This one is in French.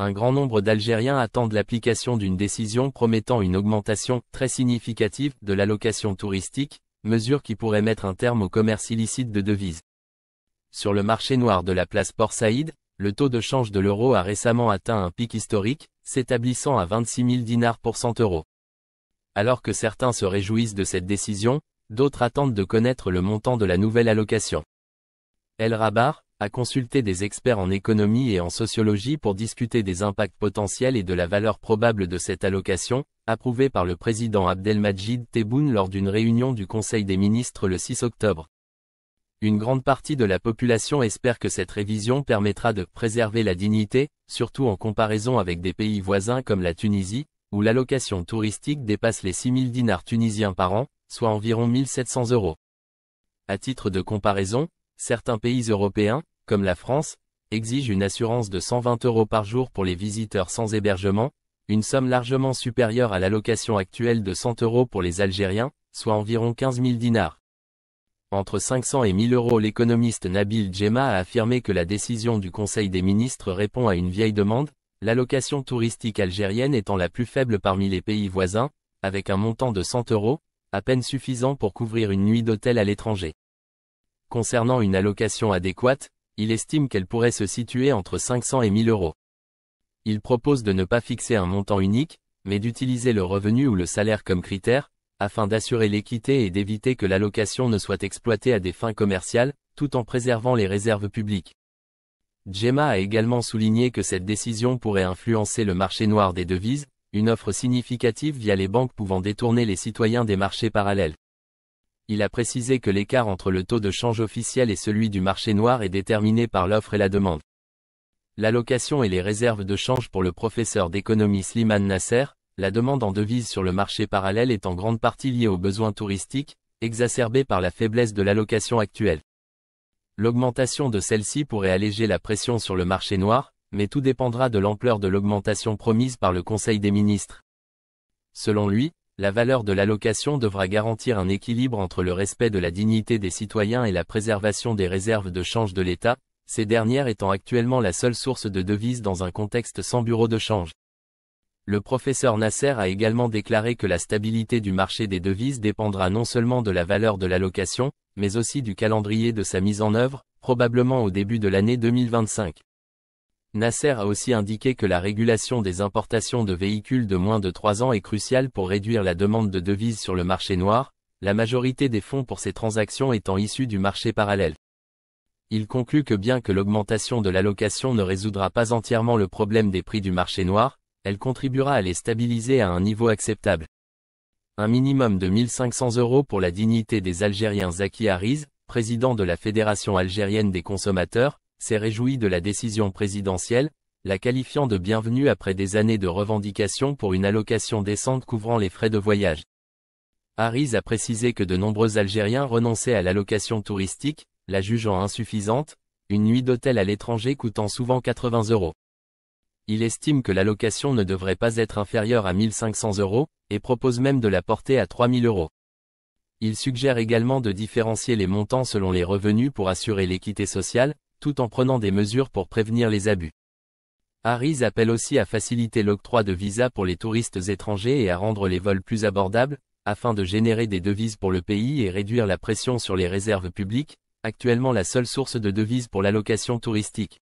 un grand nombre d'Algériens attendent l'application d'une décision promettant une augmentation très significative de l'allocation touristique, mesure qui pourrait mettre un terme au commerce illicite de devises. Sur le marché noir de la place Port Saïd, le taux de change de l'euro a récemment atteint un pic historique, s'établissant à 26 000 dinars pour 100 euros. Alors que certains se réjouissent de cette décision, d'autres attendent de connaître le montant de la nouvelle allocation. El Rabar, a consulter des experts en économie et en sociologie pour discuter des impacts potentiels et de la valeur probable de cette allocation, approuvée par le président Abdelmajid Tebboune lors d'une réunion du Conseil des ministres le 6 octobre. Une grande partie de la population espère que cette révision permettra de préserver la dignité, surtout en comparaison avec des pays voisins comme la Tunisie, où l'allocation touristique dépasse les 6000 dinars tunisiens par an, soit environ 1700 euros. À titre de comparaison, Certains pays européens, comme la France, exigent une assurance de 120 euros par jour pour les visiteurs sans hébergement, une somme largement supérieure à l'allocation actuelle de 100 euros pour les Algériens, soit environ 15 000 dinars. Entre 500 et 1000 euros l'économiste Nabil Djemma a affirmé que la décision du Conseil des ministres répond à une vieille demande, l'allocation touristique algérienne étant la plus faible parmi les pays voisins, avec un montant de 100 euros, à peine suffisant pour couvrir une nuit d'hôtel à l'étranger. Concernant une allocation adéquate, il estime qu'elle pourrait se situer entre 500 et 1000 euros. Il propose de ne pas fixer un montant unique, mais d'utiliser le revenu ou le salaire comme critère, afin d'assurer l'équité et d'éviter que l'allocation ne soit exploitée à des fins commerciales, tout en préservant les réserves publiques. Gemma a également souligné que cette décision pourrait influencer le marché noir des devises, une offre significative via les banques pouvant détourner les citoyens des marchés parallèles il a précisé que l'écart entre le taux de change officiel et celui du marché noir est déterminé par l'offre et la demande. L'allocation et les réserves de change pour le professeur d'économie Slimane Nasser, la demande en devises sur le marché parallèle est en grande partie liée aux besoins touristiques, exacerbés par la faiblesse de l'allocation actuelle. L'augmentation de celle-ci pourrait alléger la pression sur le marché noir, mais tout dépendra de l'ampleur de l'augmentation promise par le Conseil des ministres. Selon lui, la valeur de l'allocation devra garantir un équilibre entre le respect de la dignité des citoyens et la préservation des réserves de change de l'État, ces dernières étant actuellement la seule source de devises dans un contexte sans bureau de change. Le professeur Nasser a également déclaré que la stabilité du marché des devises dépendra non seulement de la valeur de l'allocation, mais aussi du calendrier de sa mise en œuvre, probablement au début de l'année 2025. Nasser a aussi indiqué que la régulation des importations de véhicules de moins de 3 ans est cruciale pour réduire la demande de devises sur le marché noir, la majorité des fonds pour ces transactions étant issus du marché parallèle. Il conclut que bien que l'augmentation de l'allocation ne résoudra pas entièrement le problème des prix du marché noir, elle contribuera à les stabiliser à un niveau acceptable. Un minimum de 1500 euros pour la dignité des Algériens Zaki Hariz, président de la Fédération algérienne des consommateurs, s'est réjoui de la décision présidentielle, la qualifiant de bienvenue après des années de revendications pour une allocation décente couvrant les frais de voyage. Harris a précisé que de nombreux Algériens renonçaient à l'allocation touristique, la jugeant insuffisante, une nuit d'hôtel à l'étranger coûtant souvent 80 euros. Il estime que l'allocation ne devrait pas être inférieure à 1500 euros, et propose même de la porter à 3000 euros. Il suggère également de différencier les montants selon les revenus pour assurer l'équité sociale, tout en prenant des mesures pour prévenir les abus. Harris appelle aussi à faciliter l'octroi de visas pour les touristes étrangers et à rendre les vols plus abordables, afin de générer des devises pour le pays et réduire la pression sur les réserves publiques, actuellement la seule source de devises pour l'allocation touristique.